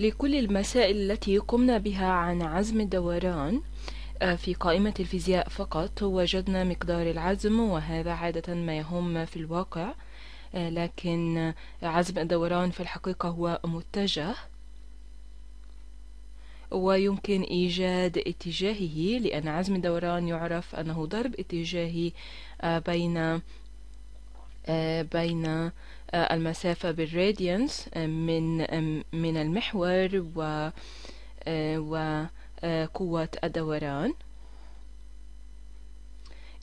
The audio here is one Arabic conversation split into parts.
لكل المسائل التي قمنا بها عن عزم الدوران آه، في قائمة الفيزياء فقط وجدنا مقدار العزم وهذا عادة ما يهم في الواقع آه، لكن عزم الدوران في الحقيقة هو متجه ويمكن إيجاد اتجاهه لأن عزم الدوران يعرف أنه ضرب اتجاهي آه، بين بين آه، المسافة بالراديانس آه، من آه، من المحور و وقوة الدوران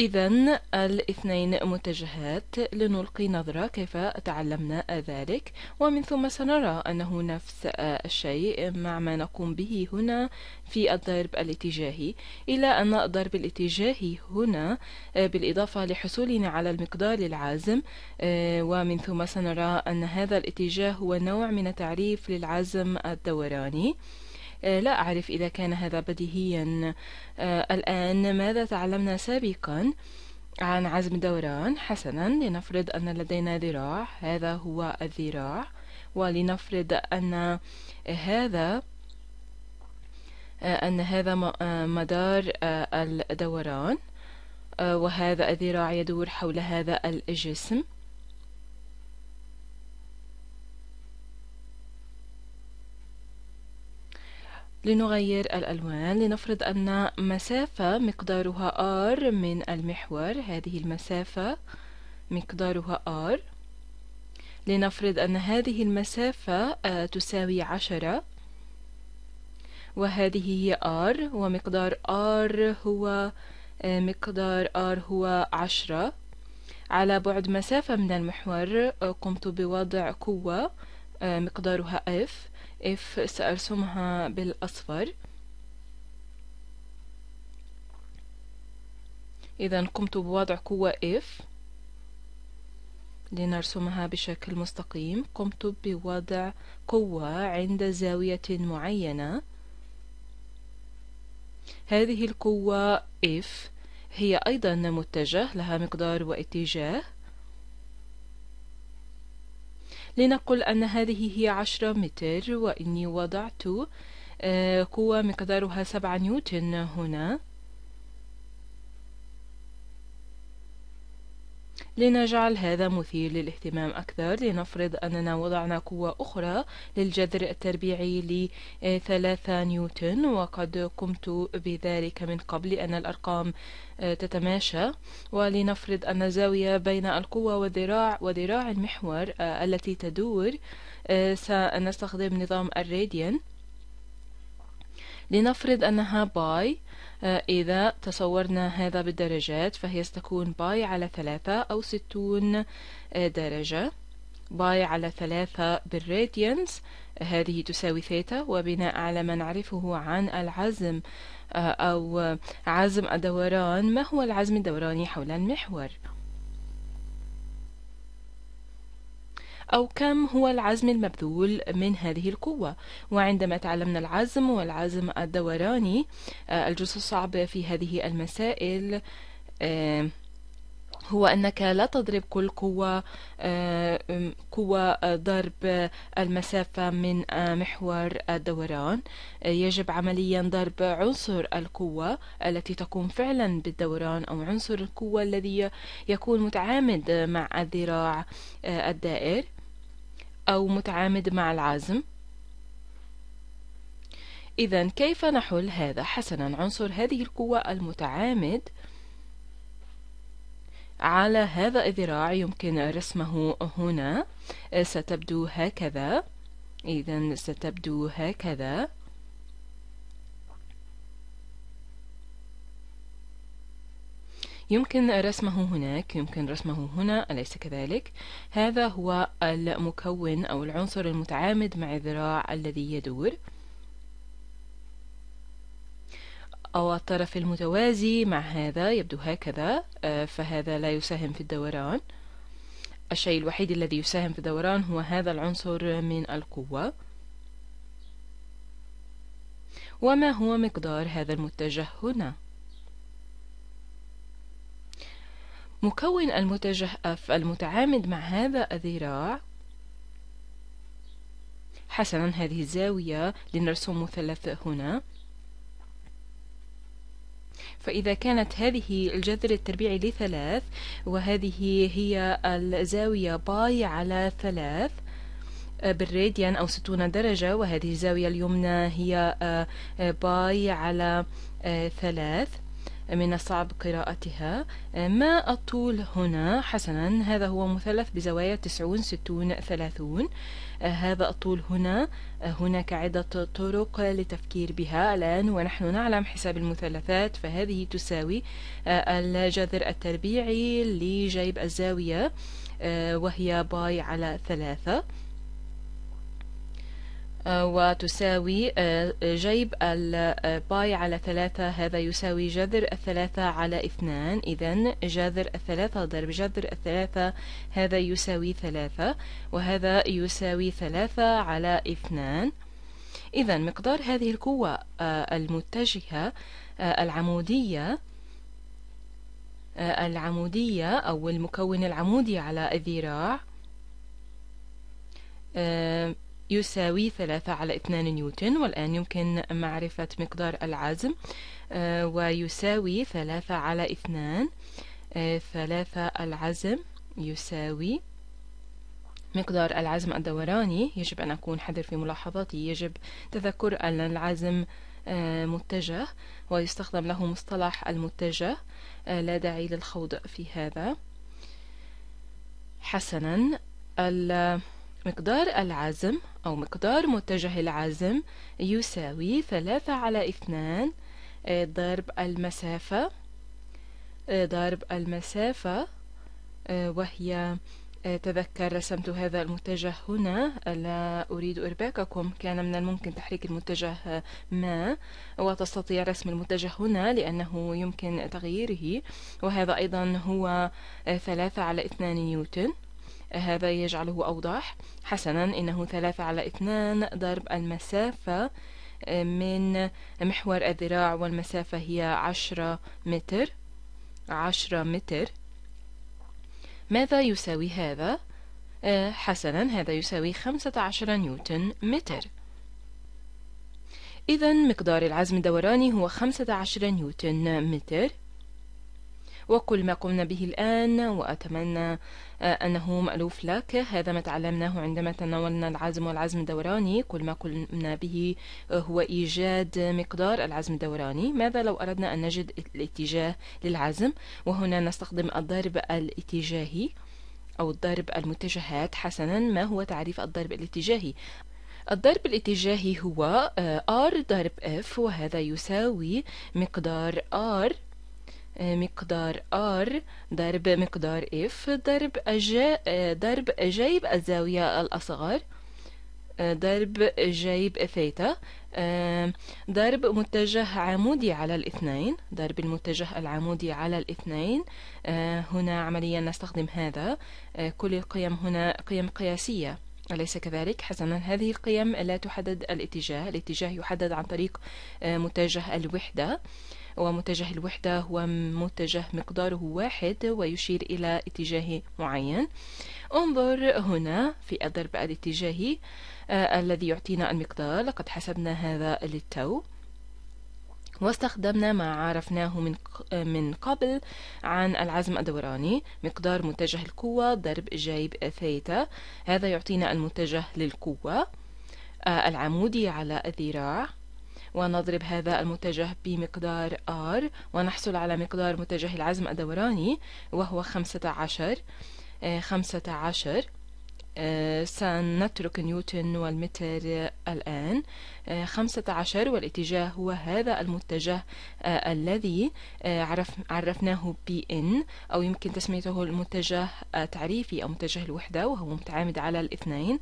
إذا الاثنين متجهات لنلقي نظرة كيف تعلمنا ذلك ومن ثم سنرى أنه نفس الشيء مع ما نقوم به هنا في الضرب الاتجاهي إلى أن الضرب الاتجاهي هنا آه، بالإضافة لحصولنا على المقدار العازم آه، ومن ثم سنرى أن هذا الاتجاه هو نوع من تعريف للعزم الدوراني آه، لا أعرف إذا كان هذا بديهيا آه، الآن ماذا تعلمنا سابقا عن عزم دوران حسنا لنفرض أن لدينا ذراع هذا هو الذراع ولنفرض أن هذا آه، أن هذا مدار الدوران وهذا الذراع يدور حول هذا الجسم لنغير الألوان لنفرض أن مسافة مقدارها R من المحور هذه المسافة مقدارها R لنفرض أن هذه المسافة آه، تساوي عشرة وهذه هي R ومقدار R هو آه، مقدار R هو عشرة على بعد مسافة من المحور آه، قمت بوضع قوة آه، مقدارها اف اف سأرسمها بالأصفر إذا قمت بوضع قوة F لنرسمها بشكل مستقيم قمت بوضع قوة عند زاوية معينة هذه القوة F هي أيضا متجه لها مقدار واتجاه لنقل أن هذه هي عشرة متر وإني وضعت آه، قوة مقدارها سبعة نيوتن هنا لنجعل هذا مثير للاهتمام أكثر لنفرض أننا وضعنا قوة أخرى للجذر التربيعي لثلاثة آه، نيوتن وقد قمت بذلك من قبل أن الأرقام آه، تتماشى ولنفرض أن الزاوية بين القوة والذراع وذراع المحور آه، التي تدور سنستخدم نظام الراديان لنفرض أنها باي آه، إذا تصورنا هذا بالدرجات فهي ستكون باي على ثلاثة أو ستون آه، درجة باي على ثلاثة بالراديانس آه، هذه تساوي ثيتا وبناء على ما نعرفه عن العزم أو عزم الدوران ما هو العزم الدوراني حول المحور أو كم هو العزم المبذول من هذه القوة وعندما تعلمنا العزم والعزم الدوراني آه، الجزء الصعب في هذه المسائل آه، هو أنك لا تضرب كل قوة آه، قوة ضرب المسافة من محور الدوران يجب عمليا ضرب عنصر القوة التي تقوم فعلا بالدوران أو عنصر القوة الذي يكون متعامد مع الذراع الدائر أو متعامد مع العزم إذا كيف نحل هذا حسنا عنصر هذه القوة المتعامد على هذا الذراع يمكن رسمه هنا ستبدو هكذا إذا ستبدو هكذا يمكن رسمه هناك يمكن رسمه هنا أليس كذلك هذا هو المكون أو العنصر المتعامد مع الذراع الذي يدور أو الطرف المتوازي مع هذا يبدو هكذا آه، فهذا لا يساهم في الدوران الشيء الوحيد الذي يساهم في الدوران هو هذا العنصر من القوة وما هو مقدار هذا المتجه هنا مكون المتجه F آه، المتعامد مع هذا الذراع حسنا هذه الزاوية لنرسم مثلث هنا فإذا كانت هذه الجذر التربيعي لثلاث وهذه هي الزاوية باي على ثلاث آه، بالراديان أو ستون درجة وهذه الزاوية اليمنى هي باي آه، على ثلاث من الصعب قراءتها آه، ما الطول هنا حسنا هذا هو مثلث بزوايا 90 60 30 هذا الطول هنا آه، هناك عدة طرق لتفكير بها الآن ونحن نعلم حساب المثلثات فهذه تساوي آه، الجذر التربيعي لجيب الزاوية وهي باي على ثلاثة آه، وتساوي آه، جيب الباي آه، على ثلاثة هذا يساوي جذر الثلاثة على اثنان إذا جذر الثلاثة ضرب جذر الثلاثة هذا يساوي ثلاثة وهذا يساوي ثلاثة على اثنان إذا مقدار هذه القوة المتجهة العمودية العمودية أو المكون العمودي على الذراع يساوي ثلاثة على اثنان نيوتن والآن يمكن معرفة مقدار العزم آه، ويساوي ثلاثة على اثنان آه، ثلاثة العزم يساوي مقدار العزم الدوراني يجب أن أكون حذر في ملاحظاتي يجب تذكر أن العزم آه، متجه ويستخدم له مصطلح المتجه لا داعي للخوض في هذا حسنا مقدار العزم أو مقدار متجه العزم يساوي ثلاثة على اثنان آه، ضرب المسافة آه، ضرب المسافة آه، وهي تذكر رسمت هذا المتجه هنا لا أريد إرباككم كان من الممكن تحريك المتجه ما وتستطيع رسم المتجه هنا لأنه يمكن تغييره وهذا أيضا هو ثلاثة على اثنان نيوتن هذا يجعله أوضح حسنا إنه ثلاثة على اثنان ضرب المسافة آه، من محور الذراع والمسافة هي عشرة متر عشرة متر ماذا يساوي هذا؟ آه، حسنا هذا يساوي خمسة عشر نيوتن متر إذا مقدار العزم الدوراني هو خمسة عشر نيوتن متر وكل ما قمنا به الآن وأتمنى آه، أنه مألوف لك هذا ما تعلمناه عندما تناولنا العزم والعزم الدوراني كل ما قمنا به آه، هو إيجاد مقدار العزم الدوراني ماذا لو أردنا أن نجد الاتجاه للعزم وهنا نستخدم الضرب الاتجاهي أو الضرب المتجهات حسنا ما هو تعريف الضرب الاتجاهي الضرب الاتجاهي هو آه، R ضرب F وهذا يساوي مقدار R آه، مقدار R ضرب مقدار F ضرب آه، ضرب جيب الزاوية الأصغر آه، ضرب جيب ثيتا ضرب متجه عمودي على الاثنين ضرب المتجه العمودي على الاثنين هنا عمليا نستخدم هذا كل القيم هنا قيم قياسية أليس كذلك؟ حسنا هذه القيم لا تحدد الاتجاه الاتجاه يحدد عن طريق متجه الوحدة ومتجه الوحدة هو متجه مقداره واحد ويشير إلى اتجاه معين انظر هنا في الضرب الاتجاهي آه الذي يعطينا المقدار لقد حسبنا هذا للتو واستخدمنا ما عرفناه من من قبل عن العزم الدوراني مقدار متجه القوة ضرب جايب ثيتا هذا يعطينا المتجه للقوة آه، العمودي على الذراع ونضرب هذا المتجه بمقدار R ونحصل على مقدار متجه العزم الدوراني وهو خمسة عشر آه، خمسة عشر آه، سنترك نيوتن والمتر الآن آه، خمسة عشر والاتجاه هو هذا المتجه الذي عرف عرفناه بـ إن أو يمكن تسميته المتجه التعريفي أو متجه الوحدة وهو متعامد على الاثنين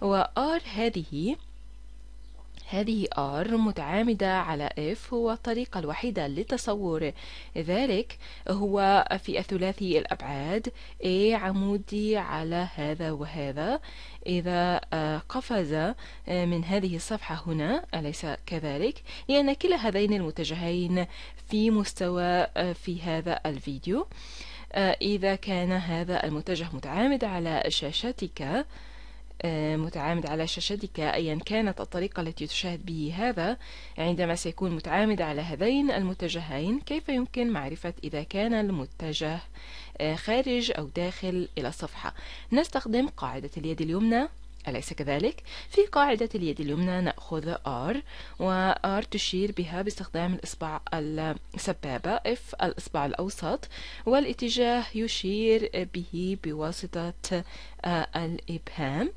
وآر هذه هذه R متعامدة على F هو الطريقة الوحيدة لتصور ذلك هو في الثلاثي الأبعاد A عمودي على هذا وهذا إذا آه، قفز آه، من هذه الصفحة هنا أليس كذلك؟ لأن كلا هذين المتجهين في مستوى آه، في هذا الفيديو إذا كان هذا المتجه متعامد على شاشتك آه، متعامد على شاشتك أيا كانت الطريقة التي تشاهد به هذا عندما سيكون متعامد على هذين المتجهين كيف يمكن معرفة إذا كان المتجه آه، خارج أو داخل إلى الصفحة نستخدم قاعدة اليد اليمنى أليس كذلك؟ في قاعدة اليد اليمنى نأخذ R و R تشير بها باستخدام الإصبع السبابة F الإصبع الأوسط والاتجاه يشير به بواسطة آه، الإبهام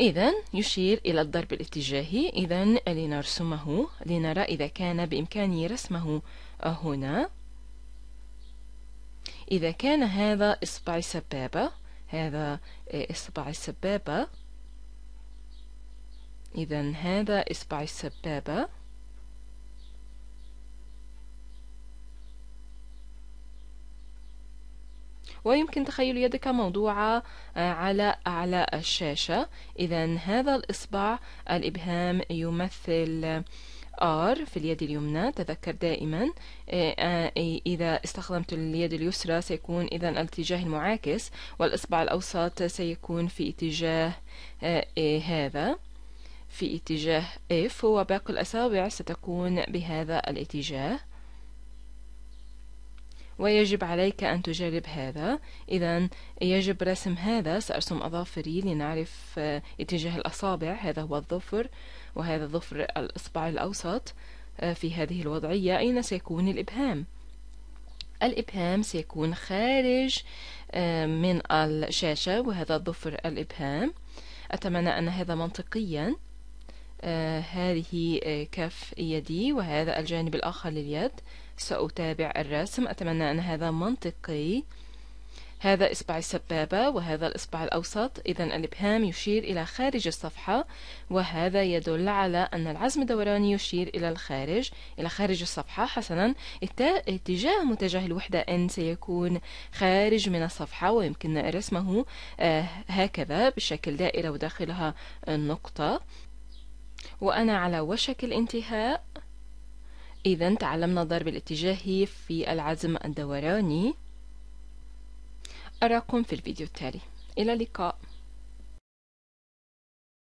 إذا يشير إلى الضرب الاتجاهي إذا لنرسمه لنرى إذا كان بإمكاني رسمه أه، هنا إذا كان هذا إصبع سبابة هذا آه، إصبع السبابة إذا هذا إصبع السبابة ويمكن تخيل يدك موضوعة آه، على أعلى الشاشة إذا هذا الإصبع الإبهام يمثل R في اليد اليمنى تذكر دائما آه، آه، إذا استخدمت اليد اليسرى سيكون إذا الاتجاه المعاكس والإصبع الأوسط سيكون في اتجاه إيه هذا في اتجاه F وباقي الأصابع ستكون بهذا الاتجاه ويجب عليك أن تجرب هذا إذا يجب رسم هذا سأرسم أظافري لنعرف آه، اتجاه الأصابع هذا هو الظفر وهذا ظفر الإصبع الأوسط آه، في هذه الوضعية أين سيكون الإبهام؟ الإبهام سيكون خارج آه، من الشاشة وهذا ظفر الإبهام أتمنى أن هذا منطقيا هذه كف يدي وهذا الجانب الآخر لليد سأتابع الرسم أتمنى أن هذا منطقي هذا إصبع السبابة وهذا الإصبع الأوسط إذا الإبهام يشير إلى خارج الصفحة وهذا يدل على أن العزم الدوراني يشير إلى الخارج إلى خارج الصفحة حسنا اتجاه متجه الوحدة N سيكون خارج من الصفحة ويمكننا رسمه آه، هكذا بشكل دائرة وداخلها نقطة وأنا على وشك الانتهاء إذا تعلمنا ضرب الاتجاه في العزم الدوراني أراكم في الفيديو التالي إلى اللقاء